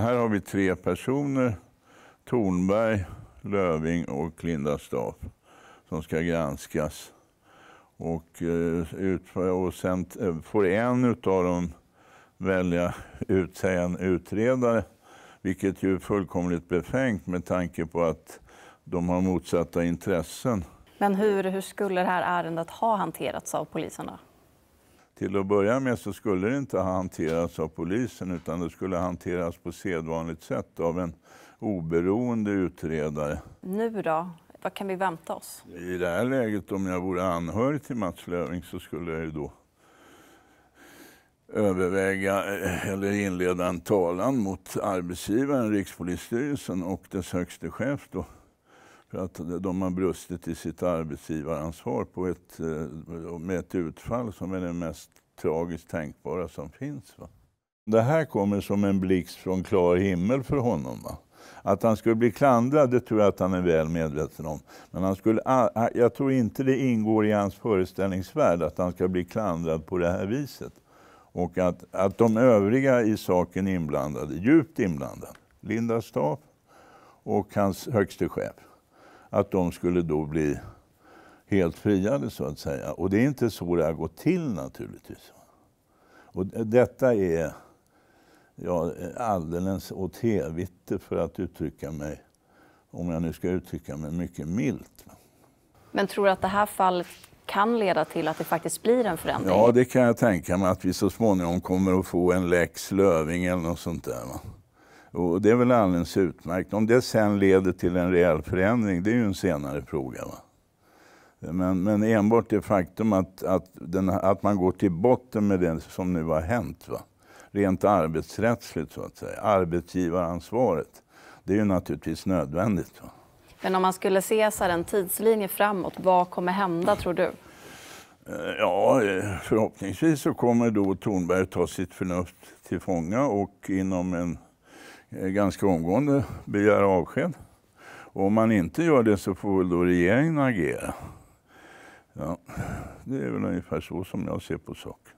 Här har vi tre personer, Tornberg, Löving och Linda Staaf, som ska granskas. Och, eh, och sen eh, får en av dem välja utse en utredare, vilket ju är fullkomligt befängt med tanke på att de har motsatta intressen. Men hur, hur skulle det här ärendet ha hanterats av polisen? Till att börja med så skulle det inte ha hanterats av polisen utan det skulle hanteras på sedvanligt sätt av en oberoende utredare. Nu då? Vad kan vi vänta oss? I det här läget, om jag vore anhörig till Mats Löfving så skulle jag ju då överväga eh, eller inleda en talan mot arbetsgivaren Rikspolisstyrelsen och dess högste chef då för att de har brustit i sitt arbetsgivaransvar på ett, eh, med ett utfall som är det mest tragiskt tänkbara som finns. Va? Det här kommer som en blixt från klar himmel för honom. Va? Att han skulle bli klandrad, det tror jag att han är väl medveten om. Men han skulle, jag tror inte det ingår i hans föreställningsvärld att han ska bli klandrad på det här viset. Och att, att de övriga i saken inblandade, djupt inblandade, Linda Staaf och hans högste chef, att de skulle då bli helt friade så att säga. Och det är inte så det har gått till naturligtvis. Och detta är ja, alldeles åt helvete för att uttrycka mig, om jag nu ska uttrycka mig mycket milt. Men tror du att det här fallet kan leda till att det faktiskt blir en förändring? Ja, det kan jag tänka mig att vi så småningom kommer att få en lex Löving eller något sånt där. Va? Och det är väl alldeles utmärkt. Om det sen leder till en rejäl förändring, det är ju en senare fråga. Va? Men, men enbart det faktum att, att, den, att, man går till botten med det som nu har hänt, va? rent arbetsrättsligt så att säga, arbetsgivaransvaret, det är ju naturligtvis nödvändigt. Va? Men om man skulle se så en tidslinje framåt, vad kommer hända tror du? Eh, ja, eh, förhoppningsvis så kommer då Tornberg ta sitt förnuft till fånga och inom en Eh, ganska omgående begära avsked. Och om man inte gör det så får väl då regeringen agera. Ja, det är väl ungefär så som jag ser på saken.